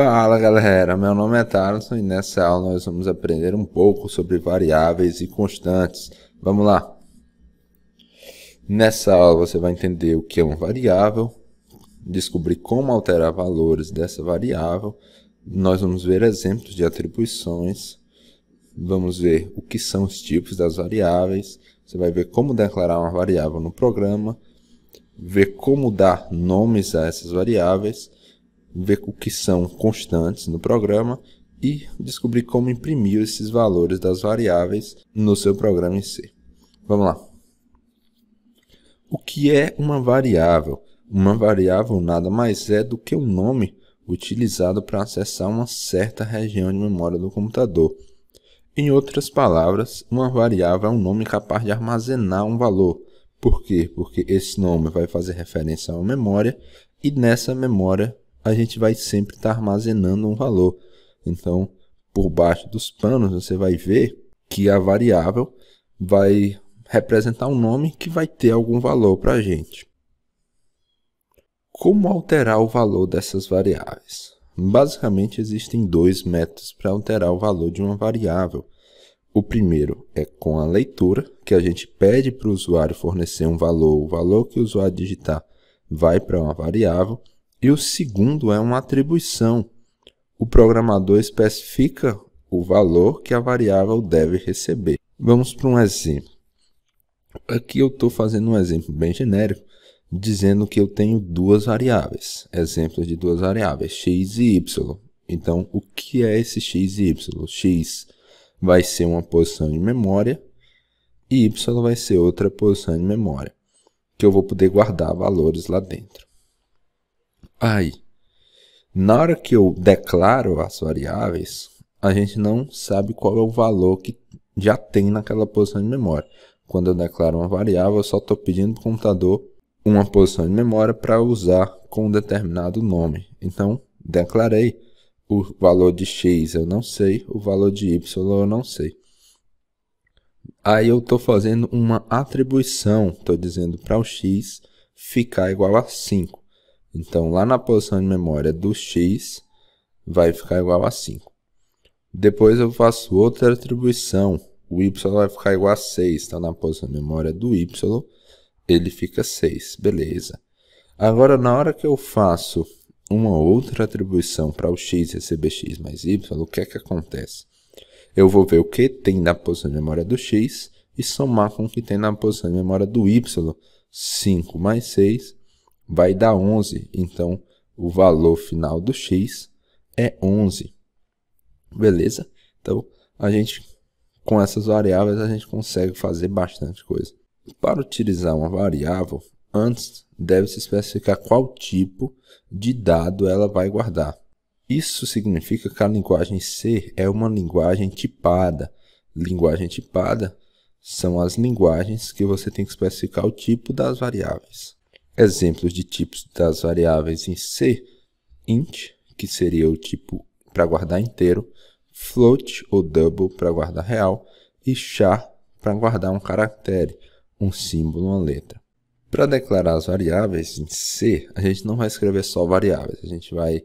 Fala galera, meu nome é Tarso e nessa aula nós vamos aprender um pouco sobre variáveis e constantes. Vamos lá! Nessa aula você vai entender o que é uma variável, descobrir como alterar valores dessa variável, nós vamos ver exemplos de atribuições, vamos ver o que são os tipos das variáveis, você vai ver como declarar uma variável no programa, ver como dar nomes a essas variáveis ver o que são constantes no programa e descobrir como imprimir esses valores das variáveis no seu programa em si. Vamos lá. O que é uma variável? Uma variável nada mais é do que um nome utilizado para acessar uma certa região de memória do computador. Em outras palavras, uma variável é um nome capaz de armazenar um valor. Por quê? Porque esse nome vai fazer referência a uma memória e nessa memória a gente vai sempre estar tá armazenando um valor. Então, por baixo dos panos, você vai ver que a variável vai representar um nome que vai ter algum valor para a gente. Como alterar o valor dessas variáveis? Basicamente, existem dois métodos para alterar o valor de uma variável. O primeiro é com a leitura, que a gente pede para o usuário fornecer um valor, o valor que o usuário digitar vai para uma variável, e o segundo é uma atribuição. O programador especifica o valor que a variável deve receber. Vamos para um exemplo. Aqui eu estou fazendo um exemplo bem genérico, dizendo que eu tenho duas variáveis, exemplos de duas variáveis, x e y. Então, o que é esse x e y? x vai ser uma posição de memória e y vai ser outra posição de memória, que eu vou poder guardar valores lá dentro. Aí, na hora que eu declaro as variáveis, a gente não sabe qual é o valor que já tem naquela posição de memória. Quando eu declaro uma variável, eu só estou pedindo para o computador uma posição de memória para usar com um determinado nome. Então, declarei o valor de x eu não sei, o valor de y eu não sei. Aí eu estou fazendo uma atribuição, estou dizendo para o x ficar igual a 5. Então, lá na posição de memória do x, vai ficar igual a 5. Depois eu faço outra atribuição. O y vai ficar igual a 6. Então na posição de memória do y. Ele fica 6. Beleza. Agora, na hora que eu faço uma outra atribuição para o x receber x mais y, o que é que acontece? Eu vou ver o que tem na posição de memória do x e somar com o que tem na posição de memória do y. 5 mais 6 vai dar 11. Então, o valor final do x é 11. Beleza? Então, a gente, com essas variáveis, a gente consegue fazer bastante coisa. Para utilizar uma variável, antes deve-se especificar qual tipo de dado ela vai guardar. Isso significa que a linguagem C é uma linguagem tipada. Linguagem tipada são as linguagens que você tem que especificar o tipo das variáveis. Exemplos de tipos das variáveis em C: int, que seria o tipo para guardar inteiro, float ou double para guardar real e char para guardar um caractere, um símbolo, uma letra. Para declarar as variáveis em C, a gente não vai escrever só variáveis, a gente vai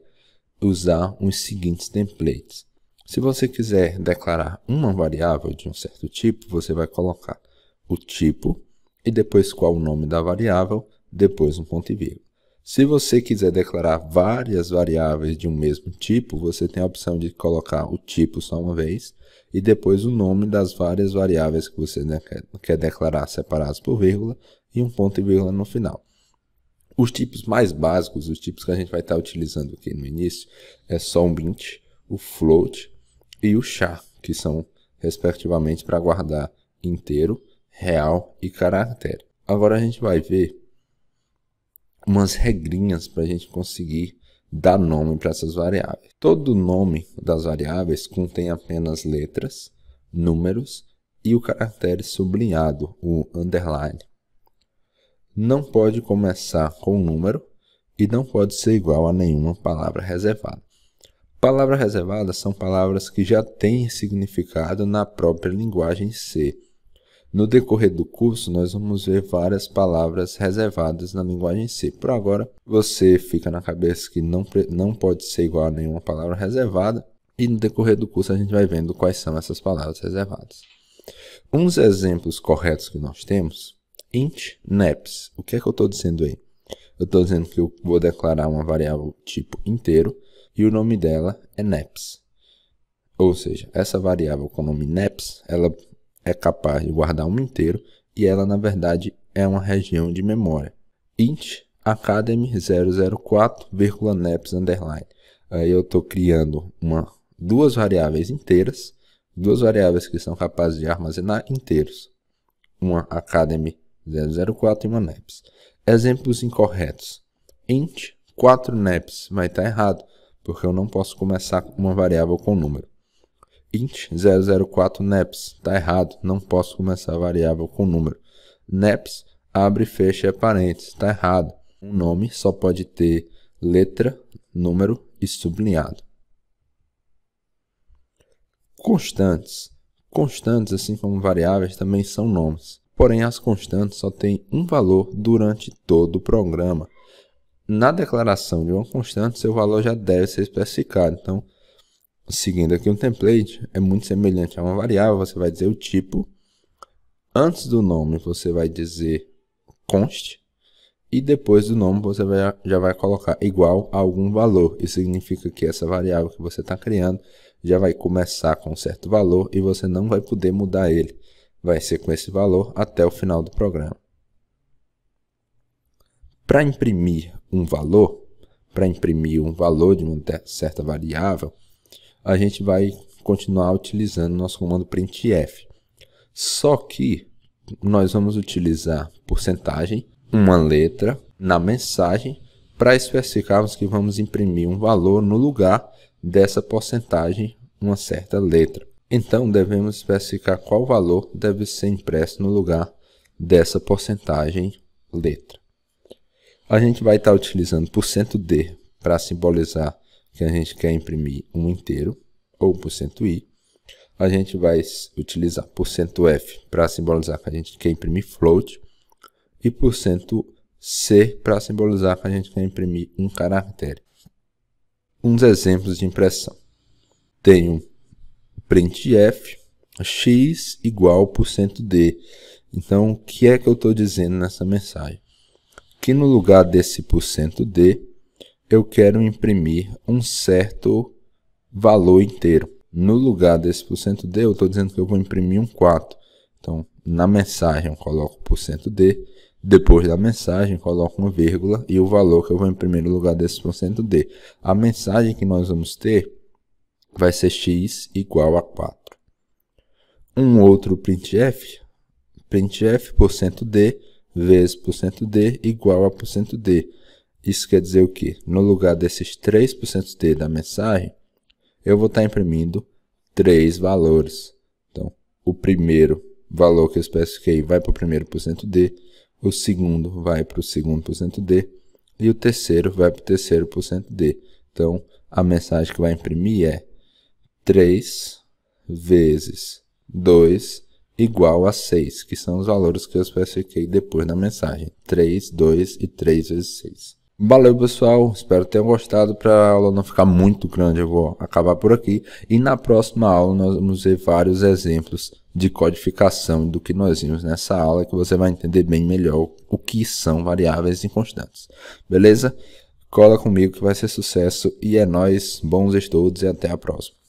usar os seguintes templates. Se você quiser declarar uma variável de um certo tipo, você vai colocar o tipo e depois qual o nome da variável depois um ponto e vírgula. Se você quiser declarar várias variáveis de um mesmo tipo, você tem a opção de colocar o tipo só uma vez e depois o nome das várias variáveis que você né, quer declarar separadas por vírgula e um ponto e vírgula no final. Os tipos mais básicos, os tipos que a gente vai estar utilizando aqui no início, é só um int, o float e o char, que são respectivamente para guardar inteiro, real e caractere. Agora a gente vai ver umas regrinhas para a gente conseguir dar nome para essas variáveis. Todo nome das variáveis contém apenas letras, números e o caractere sublinhado, o underline. Não pode começar com um número e não pode ser igual a nenhuma palavra reservada. Palavras reservadas são palavras que já têm significado na própria linguagem C no decorrer do curso, nós vamos ver várias palavras reservadas na linguagem C. Por agora, você fica na cabeça que não, não pode ser igual a nenhuma palavra reservada, e no decorrer do curso a gente vai vendo quais são essas palavras reservadas. Uns exemplos corretos que nós temos, int neps. O que é que eu estou dizendo aí? Eu estou dizendo que eu vou declarar uma variável tipo inteiro e o nome dela é neps. Ou seja, essa variável com o nome neps, ela é capaz de guardar um inteiro e ela, na verdade, é uma região de memória. int academy Neps underline. Aí eu estou criando uma, duas variáveis inteiras, duas variáveis que são capazes de armazenar inteiros. Uma academy 004 e uma neps Exemplos incorretos. int 4 neps vai estar tá errado, porque eu não posso começar uma variável com número int 004 neps. Está errado, não posso começar a variável com número. neps abre e fecha é parênteses. Está errado. Um nome só pode ter letra, número e sublinhado. Constantes. Constantes, assim como variáveis, também são nomes. Porém, as constantes só têm um valor durante todo o programa. Na declaração de uma constante, seu valor já deve ser especificado. Então, seguindo aqui um template, é muito semelhante a uma variável, você vai dizer o tipo. Antes do nome, você vai dizer const. E depois do nome, você vai, já vai colocar igual a algum valor. Isso significa que essa variável que você está criando já vai começar com um certo valor e você não vai poder mudar ele. Vai ser com esse valor até o final do programa. Para imprimir um valor, para imprimir um valor de uma certa variável, a gente vai continuar utilizando nosso comando printf. Só que nós vamos utilizar porcentagem, uma letra na mensagem para especificarmos que vamos imprimir um valor no lugar dessa porcentagem, uma certa letra. Então devemos especificar qual valor deve ser impresso no lugar dessa porcentagem letra. A gente vai estar utilizando %d para simbolizar que a gente quer imprimir um inteiro, ou %i, a gente vai utilizar %f para simbolizar que a gente quer imprimir float, e %c para simbolizar que a gente quer imprimir um caractere. Uns exemplos de impressão. Tenho printf, x igual %d. Então, o que é que eu estou dizendo nessa mensagem? Que no lugar desse %d, eu quero imprimir um certo valor inteiro. No lugar desse porcento %d, eu estou dizendo que eu vou imprimir um 4. Então, na mensagem eu coloco porcento %d, depois da mensagem coloco uma vírgula e o valor que eu vou imprimir no lugar desse porcento %d. A mensagem que nós vamos ter vai ser x igual a 4. Um outro printf, printf %d vezes %d igual a %d. Isso quer dizer o que? No lugar desses 3% T da mensagem, eu vou estar tá imprimindo três valores. Então, o primeiro valor que eu especifiquei vai para o primeiro por D, o segundo vai para o segundo por D e o terceiro vai para o terceiro por D. Então, a mensagem que vai imprimir é 3 vezes 2 igual a 6, que são os valores que eu especifiquei depois na mensagem. 3, 2 e 3 vezes 6. Valeu, pessoal. Espero que tenham gostado. Para a aula não ficar muito grande, eu vou acabar por aqui. E na próxima aula nós vamos ver vários exemplos de codificação do que nós vimos nessa aula, que você vai entender bem melhor o que são variáveis inconstantes. Beleza? Cola comigo que vai ser sucesso. E é nóis. Bons estudos e até a próxima.